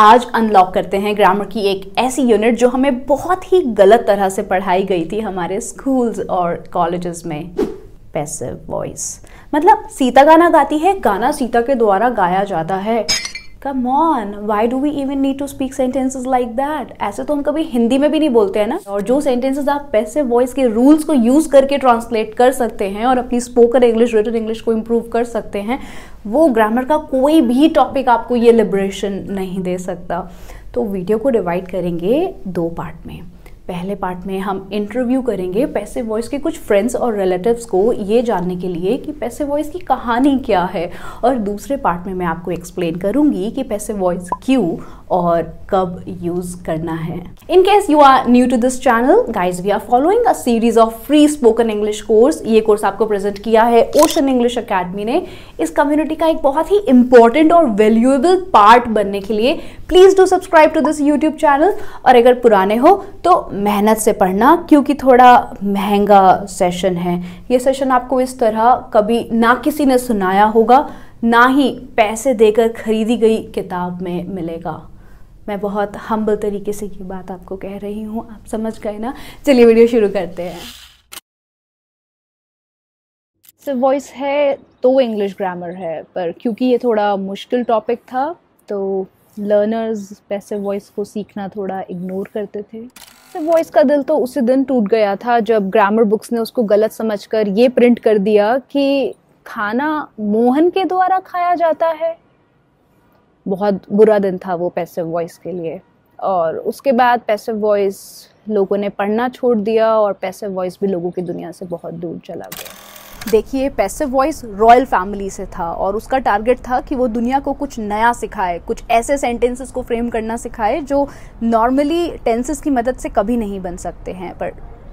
आज अनलॉक करते हैं ग्रामर की एक ऐसी यूनिट जो हमें बहुत ही गलत तरह से पढ़ाई गई थी हमारे स्कूल्स और कॉलेजेस में पैसिव वॉइस मतलब सीता गाना गाती है गाना सीता के द्वारा गाया जाता है come on why do we even need to speak sentences like that ऐसे तो हम कभी हिंदी में भी नहीं बोलते हैं ना और जो सेंटेंसेज आप पैसे वॉइस के रूल्स को यूज करके ट्रांसलेट कर सकते हैं और अपनी स्पोकन इंग्लिश रिटन इंग्लिश को इम्प्रूव कर सकते हैं वो ग्रामर का कोई भी टॉपिक आपको ये लिब्रेशन नहीं दे सकता तो वीडियो को डिवाइड करेंगे दो पार्ट में पहले पार्ट में हम इंटरव्यू करेंगे पैसे वॉइस के कुछ फ्रेंड्स और रिलेटिव्स को ये जानने के लिए कि पैसे वॉइस की कहानी क्या है और दूसरे पार्ट में मैं आपको एक्सप्लेन करूँगी कि पैसे वॉइस क्यों और कब यूज़ करना है in case you are new to this channel guys we are following a series of free spoken English course ये कोर्स आपको प्रेजेंट किया है ओशन इंग्लिश अकेडमी ने इस कम्युनिटी का एक बहुत ही इंपॉर्टेंट और वैल्यूएबल पार्ट बनने के लिए please do subscribe to this YouTube channel और अगर पुराने हो तो मेहनत से पढ़ना क्योंकि थोड़ा महंगा सेशन है ये सेशन आपको इस तरह कभी ना किसी ने सुनाया होगा ना ही पैसे देकर खरीदी गई किताब में मिलेगा मैं बहुत हम्बल तरीके से ये बात आपको कह रही हूँ आप समझ गए ना चलिए वीडियो शुरू करते हैं सर so, वॉइस है तो इंग्लिश ग्रामर है पर क्योंकि ये थोड़ा मुश्किल टॉपिक था तो लर्नर्स पैसे वॉइस को सीखना थोड़ा इग्नोर करते थे सर वॉइस का दिल तो उसी दिन टूट गया था जब ग्रामर बुक्स ने उसको गलत समझकर ये प्रिंट कर दिया कि खाना मोहन के द्वारा खाया जाता है बहुत बुरा दिन था वो पैसिव वॉइस के लिए और उसके बाद पैसिव वॉइस लोगों ने पढ़ना छोड़ दिया और पैसिव वॉइस भी लोगों की दुनिया से बहुत दूर चला गया देखिए पैसिव वॉइस रॉयल फैमिली से था और उसका टारगेट था कि वो दुनिया को कुछ नया सिखाए कुछ ऐसे सेंटेंसेस को फ्रेम करना सिखाए जो नॉर्मली टेंसेस की मदद से कभी नहीं बन सकते हैं पर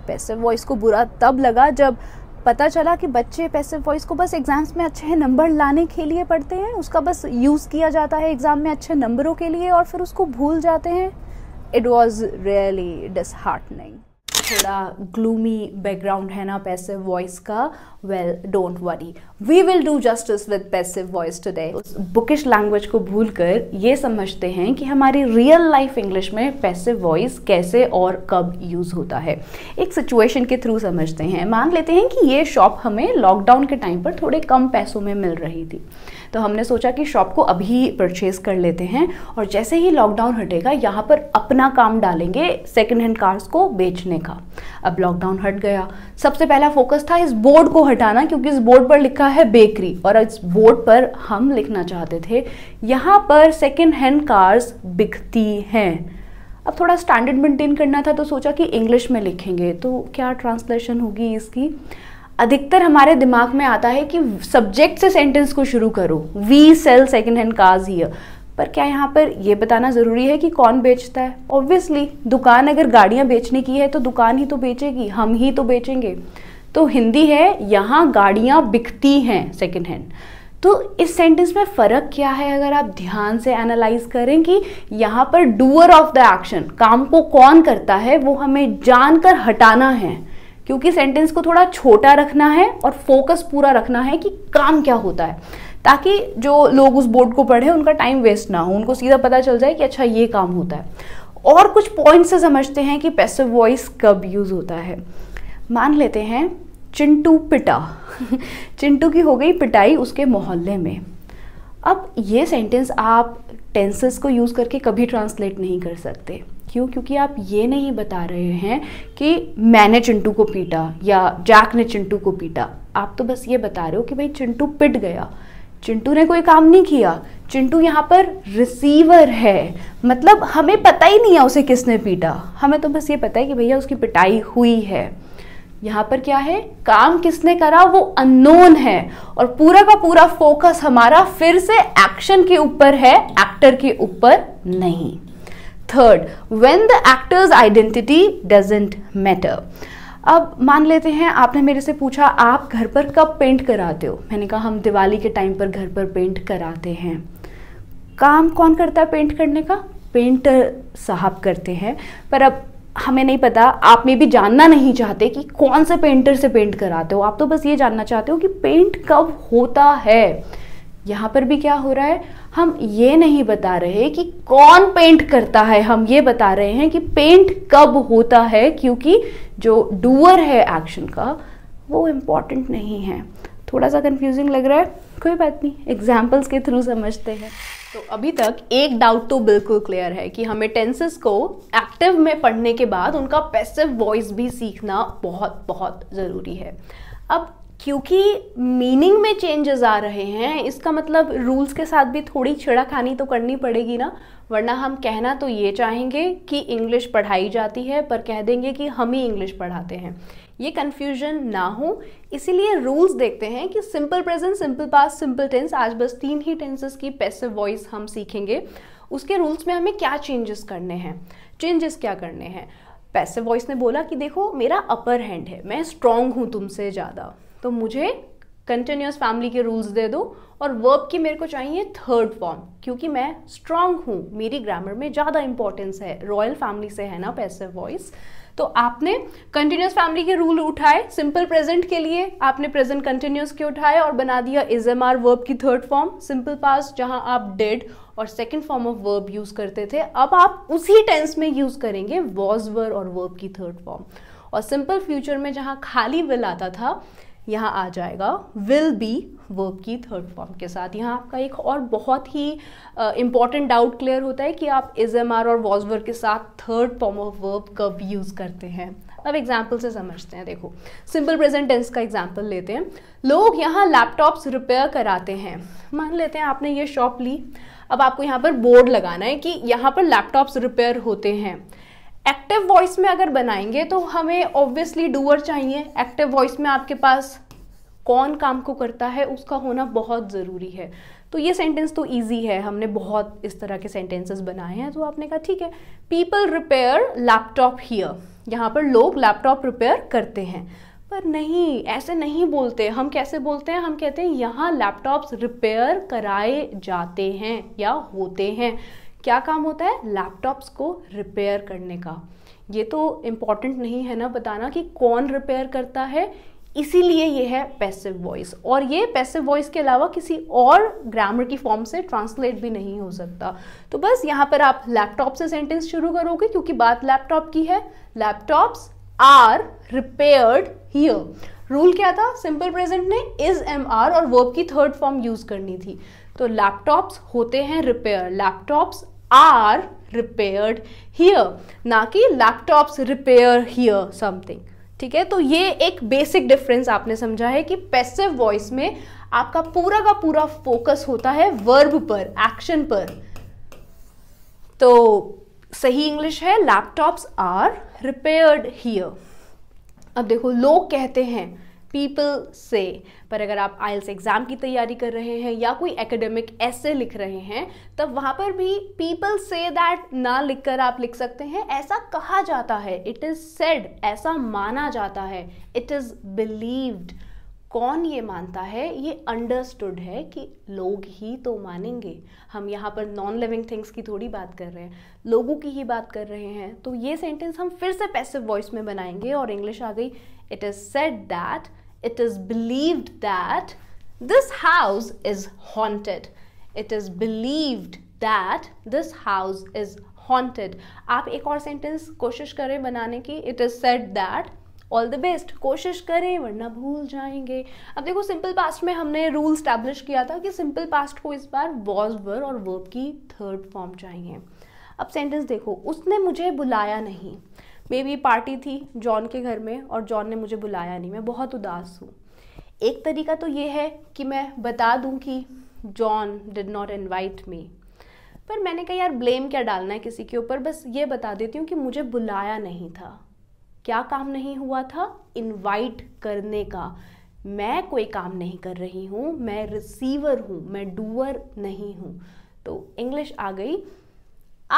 पैसिव वॉइस को बुरा तब लगा जब पता चला कि बच्चे पैसिव वॉइस को बस एग्ज़ाम्स में अच्छे नंबर लाने के लिए पढ़ते हैं उसका बस यूज़ किया जाता है एग्ज़ाम में अच्छे नंबरों के लिए और फिर उसको भूल जाते हैं इट वॉज़ रियली डिसहार्टनिंग थोड़ा ग्लूमी बैकग्राउंड है ना पैसिव वॉइस का well don't worry we will do justice with passive voice today bookish language को भूल कर ये समझते हैं कि हमारी रियल लाइफ इंग्लिश में पैसिव वॉइस कैसे और कब यूज़ होता है एक सिचुएशन के थ्रू समझते हैं मान लेते हैं कि ये शॉप हमें लॉकडाउन के टाइम पर थोड़े कम पैसों में मिल रही थी तो हमने सोचा कि शॉप को अभी परचेज़ कर लेते हैं और जैसे ही लॉकडाउन हटेगा यहाँ पर अपना काम डालेंगे सेकेंड हैंड कार्स को बेचने का अब लॉकडाउन हट गया सबसे पहला फोकस था इस बोर्ड को हटाना क्योंकि इस बोर्ड पर लिखा है बेकरी और इस बोर्ड पर हम लिखना चाहते थे यहाँ पर सेकेंड हैंड कार्स बिकती हैं अब थोड़ा स्टैंडर्ड मेंटेन करना था तो सोचा कि इंग्लिश में लिखेंगे तो क्या ट्रांसलेशन होगी इसकी अधिकतर हमारे दिमाग में आता है कि सब्जेक्ट से सेंटेंस को शुरू करो we sell second hand cars here पर क्या यहाँ पर यह बताना ज़रूरी है कि कौन बेचता है ऑब्वियसली दुकान अगर गाड़ियाँ बेचने की है तो दुकान ही तो बेचेगी हम ही तो बेचेंगे तो हिंदी है यहाँ गाड़ियाँ बिकती हैं सेकेंड हैंड तो इस सेंटेंस में फ़र्क क्या है अगर आप ध्यान से एनालाइज करें कि यहाँ पर डूअर ऑफ द एक्शन काम को कौन करता है वो हमें जानकर हटाना है क्योंकि सेंटेंस को थोड़ा छोटा रखना है और फोकस पूरा रखना है कि काम क्या होता है ताकि जो लोग उस बोर्ड को पढ़े उनका टाइम वेस्ट ना हो उनको सीधा पता चल जाए कि अच्छा ये काम होता है और कुछ पॉइंट से समझते हैं कि पैसिव वॉइस कब यूज़ होता है मान लेते हैं चिंटू पिटा चिंटू की हो गई पिटाई उसके मोहल्ले में अब ये सेंटेंस आप टेंसेस को यूज़ करके कभी ट्रांसलेट नहीं कर सकते क्यों क्योंकि आप ये नहीं बता रहे हैं कि मैंने चिंटू को पीटा या जैक ने चिंटू को पीटा आप तो बस ये बता रहे हो कि भाई चिंटू पिट गया चिंटू ने कोई काम नहीं किया चिंटू यहाँ पर रिसीवर है मतलब हमें पता ही नहीं है उसे किसने पीटा हमें तो बस ये पता है कि भैया उसकी पिटाई हुई है यहाँ पर क्या है काम किसने करा वो अननोन है और पूरा का पूरा फोकस हमारा फिर से एक्शन के ऊपर है एक्टर के ऊपर नहीं third when the actor's identity doesn't matter अब मान लेते हैं आपने मेरे से पूछा आप घर पर कब पेंट कराते हो मैंने कहा हम दिवाली के टाइम पर घर पर पेंट कराते हैं काम कौन करता है पेंट करने का पेंटर साहब करते हैं पर अब हमें नहीं पता आप में भी जानना नहीं चाहते कि कौन से पेंटर से पेंट कराते हो आप तो बस ये जानना चाहते हो कि पेंट कब होता है यहाँ पर भी क्या हो रहा है हम ये नहीं बता रहे कि कौन पेंट करता है हम ये बता रहे हैं कि पेंट कब होता है क्योंकि जो डूअर है एक्शन का वो इम्पॉर्टेंट नहीं है थोड़ा सा कंफ्यूजिंग लग रहा है कोई बात नहीं एग्जाम्पल्स के थ्रू समझते हैं तो अभी तक एक डाउट तो बिल्कुल क्लियर है कि हमें टेंसेस को एक्टिव में पढ़ने के बाद उनका पैसिव वॉइस भी सीखना बहुत बहुत ज़रूरी है अब क्योंकि मीनिंग में चेंजेस आ रहे हैं इसका मतलब रूल्स के साथ भी थोड़ी छिड़ाखानी तो करनी पड़ेगी ना वरना हम कहना तो ये चाहेंगे कि इंग्लिश पढ़ाई जाती है पर कह देंगे कि हम ही इंग्लिश पढ़ाते हैं ये कन्फ्यूजन ना हो इसीलिए रूल्स देखते हैं कि simple present simple past simple tense आज बस तीन ही टेंसेस की पैसिव वॉइस हम सीखेंगे उसके रूल्स में हमें क्या चेंजेस करने हैं चेंजेस क्या करने हैं पैसिव वॉइस ने बोला कि देखो मेरा अपर हैंड है मैं स्ट्रांग हूँ तुमसे ज़्यादा तो मुझे कंटिन्यूस फैमिली के रूल्स दे दो और वर्ब की मेरे को चाहिए थर्ड फॉर्म क्योंकि मैं स्ट्रांग हूँ मेरी ग्रामर में ज़्यादा इंपॉर्टेंस है रॉयल फैमिली से है ना पैसिव वॉइस तो आपने कंटिन्यूस फैमिली के रूल उठाए सिंपल प्रेजेंट के लिए आपने प्रेजेंट कंटिन्यूस के उठाए और बना दिया इज एम आर वर्ब की थर्ड फॉर्म सिंपल पास जहां आप डेड और second form of verb use करते थे अब आप उसी टेंस में यूज करेंगे वॉज वर और वर्ब की थर्ड फॉर्म और सिंपल फ्यूचर में जहाँ खाली विल आता था यहाँ आ जाएगा विल बी वर्ब की थर्ड फॉर्म के साथ यहाँ आपका एक और बहुत ही इम्पॉर्टेंट डाउट क्लियर होता है कि आप इज एम आर और वॉज वर्ब के साथ थर्ड फॉर्म ऑफ वर्ब कब यूज़ करते हैं अब एग्जाम्पल से समझते हैं देखो सिंपल प्रेजेंट टेंस का एग्जाम्पल लेते हैं लोग यहाँ लैपटॉप्स रिपेयर कराते हैं मान लेते हैं आपने ये शॉप ली अब आपको यहाँ पर बोर्ड लगाना है कि यहाँ पर लैपटॉप्स रिपेयर होते हैं एक्टिव वॉइस में अगर बनाएंगे तो हमें ऑब्वियसली डूअर चाहिए एक्टिव वॉइस में आपके पास कौन काम को करता है उसका होना बहुत ज़रूरी है तो ये सेंटेंस तो इजी है हमने बहुत इस तरह के सेंटेंसेस बनाए हैं तो आपने कहा ठीक है पीपल रिपेयर लैपटॉप हियर यहाँ पर लोग लैपटॉप रिपेयर करते हैं पर नहीं ऐसे नहीं बोलते हम कैसे बोलते हैं हम कहते हैं यहाँ लैपटॉप्स रिपेयर कराए जाते हैं या होते हैं क्या काम होता है लैपटॉप्स को रिपेयर करने का ये तो इम्पॉर्टेंट नहीं है ना बताना कि कौन रिपेयर करता है इसीलिए ये है पैसिव वॉइस और ये पैसिव वॉइस के अलावा किसी और ग्रामर की फॉर्म से ट्रांसलेट भी नहीं हो सकता तो बस यहाँ पर आप लैपटॉप से सेंटेंस शुरू करोगे क्योंकि बात लैपटॉप की है laptops are repaired here rule क्या था सिंपल प्रेजेंट ने इज एम आर और वर्ब की थर्ड फॉर्म यूज करनी थी तो लैपटॉप्स होते हैं repair laptops are repaired here ना कि लैपटॉप्स रिपेयर हियर समथिंग ठीक है तो ये एक बेसिक डिफरेंस आपने समझा है कि पैसिव वॉइस में आपका पूरा का पूरा फोकस होता है वर्ब पर एक्शन पर तो सही इंग्लिश है लैपटॉप्स आर रिपेयर्ड हियर अब देखो लोग कहते हैं पीपल से पर अगर आप आइल्स एग्ज़ाम की तैयारी कर रहे हैं या कोई एकेडमिक ऐसे लिख रहे हैं तब वहाँ पर भी पीपल से दैट ना लिखकर आप लिख सकते हैं ऐसा कहा जाता है इट इज़ सेड ऐसा माना जाता है इट इज़ बिलीव्ड कौन ये मानता है ये अंडरस्टूड है कि लोग ही तो मानेंगे हम यहाँ पर नॉन लिविंग थिंग्स की थोड़ी बात कर रहे हैं लोगों की ही बात कर रहे हैं तो ये सेंटेंस हम फिर से पैसिव वॉइस में बनाएंगे और इंग्लिश आ गई it is said that it is believed that this house is haunted. It is believed that this house is haunted. aap ek aur sentence koshish kare banane ki it is said that all the best कोशिश करें वरना भूल जाएंगे अब देखो simple past में हमने rule establish किया था कि सिंपल पास्ट को इस बार वॉज वर और वर्ब की थर्ड फॉर्म चाहिए अब सेंटेंस देखो उसने मुझे बुलाया नहीं मे बी पार्टी थी जॉन के घर में और जॉन ने मुझे बुलाया नहीं मैं बहुत उदास हूँ एक तरीका तो ये है कि मैं बता दूँ कि John did not invite me पर मैंने कहा यार ब्लेम क्या डालना है किसी के ऊपर बस ये बता देती हूँ कि मुझे बुलाया नहीं था क्या काम नहीं हुआ था इनवाइट करने का मैं कोई काम नहीं कर रही हूँ मैं रिसीवर हूँ मैं डूअर नहीं हूँ तो इंग्लिश आ गई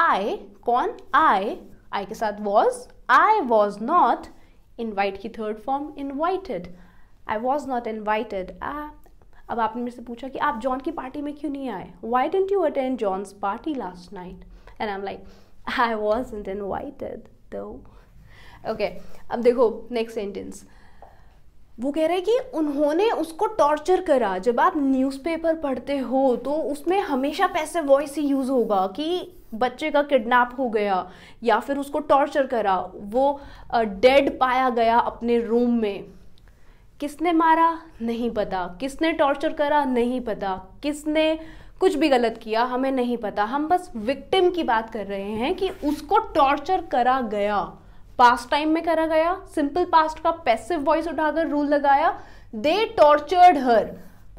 आई कौन आई आई के साथ was I was not invite की third form invited I was not invited अब आपने मेरे से पूछा कि आप जॉन की पार्टी में क्यों नहीं आए why didn't you attend John's party last night and I am like I was in invited though okay अब देखो नेक्स्ट सेंटेंस वो कह रहे हैं कि उन्होंने उसको टॉर्चर करा जब आप न्यूज़पेपर पढ़ते हो तो उसमें हमेशा पैसे वॉइस ही यूज़ होगा कि बच्चे का किडनैप हो गया या फिर उसको टॉर्चर करा वो डेड पाया गया अपने रूम में किसने मारा नहीं पता किसने टॉर्चर करा नहीं पता किसने कुछ भी गलत किया हमें नहीं पता हम बस विक्टिम की बात कर रहे हैं कि उसको टॉर्चर करा गया पास्ट टाइम में करा गया सिंपल पास्ट का पैसिव वॉइस उठाकर रूल लगाया दे टॉर्चर्ड हर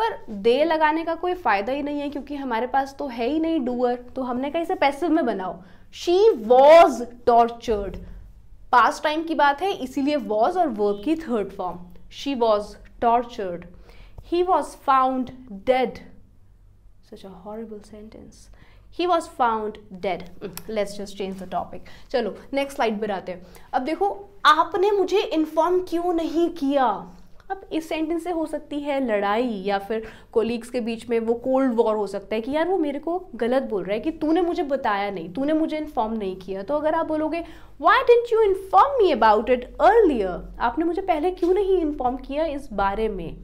पर दे लगाने का कोई फायदा ही नहीं है क्योंकि हमारे पास तो है ही नहीं डूअर तो हमने कहीं से पैसिव में बनाओ she was tortured past time की बात है इसीलिए वॉज और वर्ब की third form she was tortured he was found dead such a horrible sentence he was found dead let's just change the topic चलो नेक्स्ट स्लाइड पर आते हैं अब देखो आपने मुझे इन्फॉर्म क्यों नहीं किया अब इस सेंटेंस से हो सकती है लड़ाई या फिर कोलीग्स के बीच में वो कोल्ड वॉर हो सकता है कि यार वो मेरे को गलत बोल रहा है कि तूने मुझे बताया नहीं तूने मुझे इन्फॉर्म नहीं किया तो अगर आप बोलोगे why didn't you inform me about it earlier आपने मुझे पहले क्यों नहीं इन्फॉर्म किया इस बारे में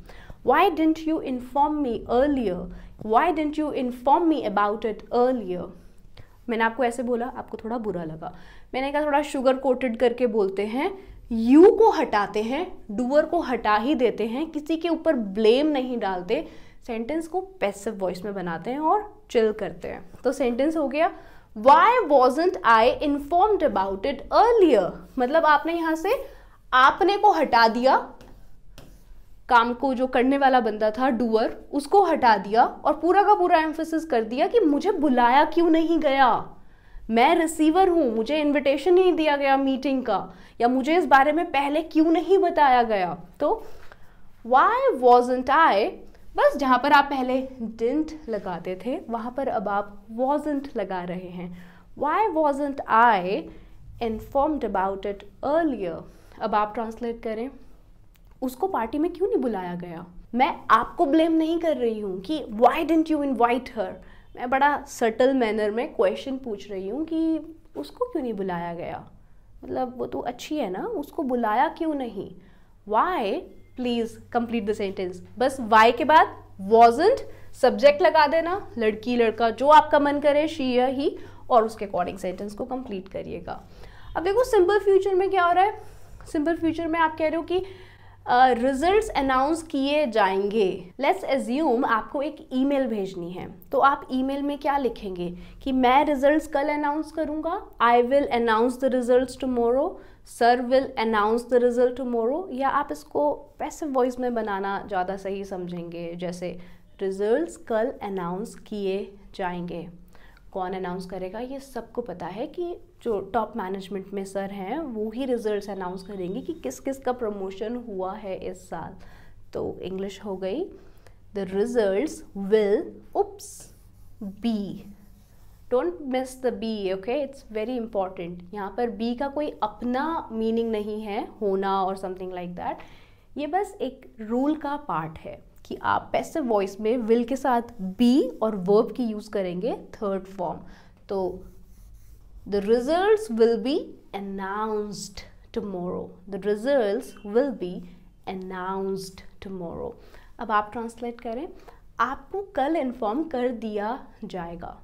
why didn't you inform me earlier why didn't you inform me about it earlier मैंने आपको ऐसे बोला आपको थोड़ा बुरा लगा मैंने कहा थोड़ा शुगर कोटेड करके बोलते हैं यू को हटाते हैं डूअर को हटा ही देते हैं किसी के ऊपर ब्लेम नहीं डालते सेंटेंस को पैसिव वॉइस में बनाते हैं और चिल करते हैं तो सेंटेंस हो गया why wasn't I informed about it earlier मतलब आपने यहाँ से आपने को हटा दिया काम को जो करने वाला बंदा था डूअर उसको हटा दिया और पूरा का पूरा एम्फोसिस कर दिया कि मुझे बुलाया क्यों नहीं गया मैं रिसीवर हूँ मुझे इनविटेशन नहीं दिया गया मीटिंग का या मुझे इस बारे में पहले क्यों नहीं बताया गया तो वाई वॉजेंट आई बस जहाँ पर आप पहले डिंट लगाते थे वहाँ पर अब आप वॉजेंट लगा रहे हैं why wasn't I informed about it earlier अब आप ट्रांसलेट करें उसको पार्टी में क्यों नहीं बुलाया गया मैं आपको ब्लेम नहीं कर रही हूँ कि why didn't you invite her मैं बड़ा सटल मैनर में क्वेश्चन पूछ रही हूँ कि उसको क्यों नहीं बुलाया गया मतलब वो तो अच्छी है ना उसको बुलाया क्यों नहीं why please complete the sentence बस वाई के बाद वॉजेंट सब्जेक्ट लगा देना लड़की लड़का जो आपका मन करे शी या ही और उसके अकॉर्डिंग सेंटेंस को कंप्लीट करिएगा अब देखो सिंपल फ्यूचर में क्या हो रहा है सिंपल फ्यूचर में आप कह रहे हो कि रिजल्ट्स अनाउंस किए जाएंगे लेट्स एज्यूम आपको एक ईमेल भेजनी है तो आप ईमेल में क्या लिखेंगे कि मैं रिजल्ट्स कल अनाउंस करूँगा I will announce the results tomorrow sir will announce the result tomorrow या आप इसको पैसिव वॉइस में बनाना ज़्यादा सही समझेंगे जैसे रिजल्ट्स कल अनाउंस किए जाएंगे कौन अनाउंस करेगा ये सबको पता है कि जो टॉप मैनेजमेंट में सर हैं वो ही रिजल्ट्स अनाउंस करेंगे कि किस किस का प्रमोशन हुआ है इस साल तो इंग्लिश हो गई the result will oops be don't miss the be okay it's very important यहाँ पर बी का कोई अपना मीनिंग नहीं है होना और समथिंग लाइक दैट ये बस एक रूल का पार्ट है कि आप पैसे वॉइस में विल के साथ बी और वर्ब की यूज़ करेंगे थर्ड फॉर्म तो The results will be announced tomorrow. The results will be announced tomorrow. अब आप ट्रांसलेट करें आपको कल इन्फॉर्म कर दिया जाएगा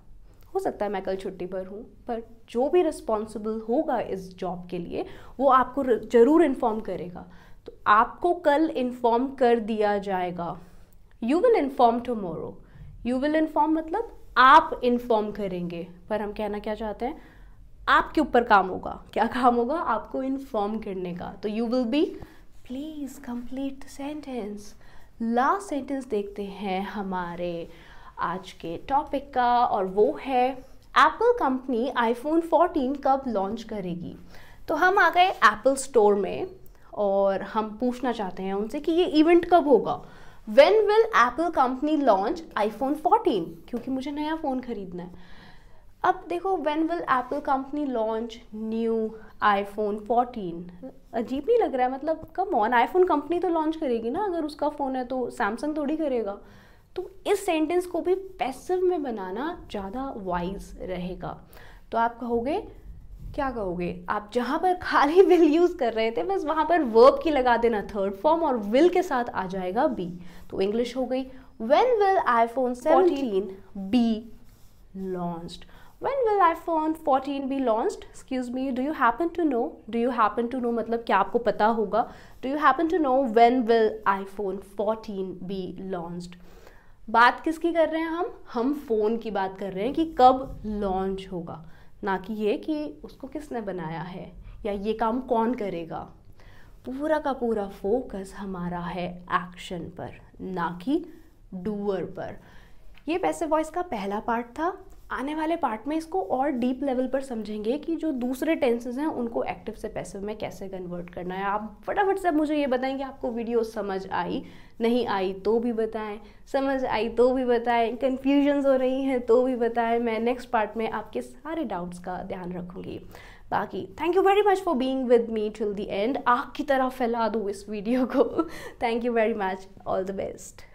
हो सकता है मैं कल छुट्टी पर हूँ पर जो भी रिस्पॉन्सिबल होगा इस जॉब के लिए वो आपको ज़रूर इन्फॉर्म करेगा तो आपको कल इन्फॉर्म कर दिया जाएगा you will inform tomorrow you will inform मतलब आप इन्फॉर्म करेंगे पर हम कहना क्या चाहते हैं आपके ऊपर काम होगा क्या काम होगा आपको इन्फॉर्म करने का तो you will be please complete sentence last sentence देखते हैं हमारे आज के टॉपिक का और वो है एप्पल कंपनी आईफोन 14 कब लॉन्च करेगी तो हम आ गए एप्पल स्टोर में और हम पूछना चाहते हैं उनसे कि ये इवेंट कब होगा when will Apple company launch iPhone 14 क्योंकि मुझे नया फ़ोन ख़रीदना है अब देखो when will Apple company launch new iPhone 14 अजीब नहीं लग रहा है मतलब कम ऑन आईफोन कंपनी तो लॉन्च करेगी ना अगर उसका फ़ोन है तो सैमसंग थोड़ी करेगा तो इस सेंटेंस को भी पैसिव में बनाना ज़्यादा वाइज रहेगा तो आप कहोगे क्या कहोगे आप जहाँ पर खाली विल यूज़ कर रहे थे बस वहाँ पर वर्ब की लगा देना थर्ड फॉर्म और विल के साथ आ जाएगा बी तो इंग्लिश हो गई when will iPhone seventeen be launched when will iPhone 14 be launched? Excuse me, do you happen to know? Do you happen to know मतलब क्या आपको पता होगा Do you happen to know when will iPhone 14 be launched? बात किसकी कर रहे हैं हम हम फ़ोन की बात कर रहे हैं कि कब लॉन्च होगा ना कि ये कि उसको किसने बनाया है या ये काम कौन करेगा पूरा का पूरा फोकस हमारा है एक्शन पर ना कि डूअर पर ये पैसे वॉइस का पहला पार्ट था आने वाले पार्ट में इसको और डीप लेवल पर समझेंगे कि जो दूसरे टेंसेज हैं उनको एक्टिव से पैसिव में कैसे कन्वर्ट करना है आप फटाफट से मुझे ये बताएं कि आपको वीडियो समझ आई नहीं आई तो भी बताएं समझ आई तो भी बताएं कन्फ्यूजन्स हो रही हैं तो भी बताएं मैं नेक्स्ट पार्ट में आपके सारे डाउट्स का ध्यान रखूँगी बाकी thank you very much for being with me till the end आग की तरह फैला दूँ इस वीडियो को thank you very much all the best